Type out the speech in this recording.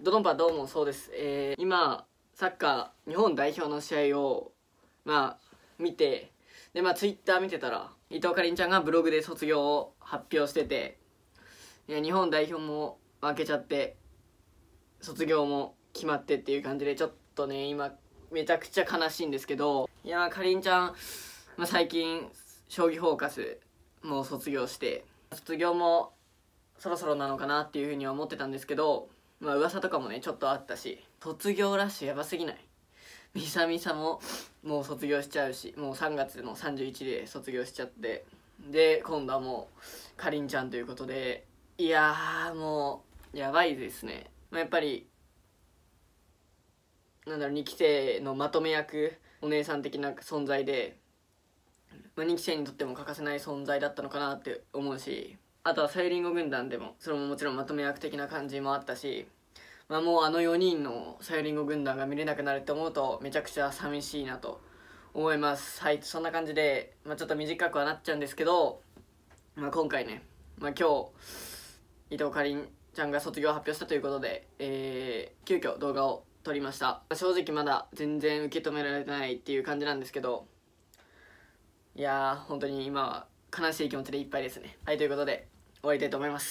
ドドンパどうもそうです、えー、今サッカー日本代表の試合をまあ見てでまあツイッター見てたら伊藤かりんちゃんがブログで卒業を発表してて日本代表も負けちゃって卒業も決まってっていう感じでちょっとね今めちゃくちゃ悲しいんですけどいやかりんちゃん、まあ、最近「将棋フォーカス」も卒業して卒業もそろそろなのかなっていうふうには思ってたんですけどまあ噂とかもねちょっとあったし卒業ラッシュやばすぎないみさみさももう卒業しちゃうしもう3月の31で卒業しちゃってで今度はもうかりんちゃんということでいやもうやばいですね、まあ、やっぱりなんだろう2期生のまとめ役お姉さん的な存在で、まあ、2期生にとっても欠かせない存在だったのかなって思うしあとはサイリンゴ軍団でもそれももちろんまとめ役的な感じもあったしまあ、もうあの4人のさゆりんご軍団が見れなくなるって思うとめちゃくちゃ寂しいなと思いますはいそんな感じで、まあ、ちょっと短くはなっちゃうんですけど、まあ、今回ね、まあ、今日伊藤かりんちゃんが卒業を発表したということで、えー、急遽動画を撮りました、ま正直まだ全然受け止められないっていう感じなんですけどいやー本当に今は悲しい気持ちでいっぱいですねはいということで終わりたいと思います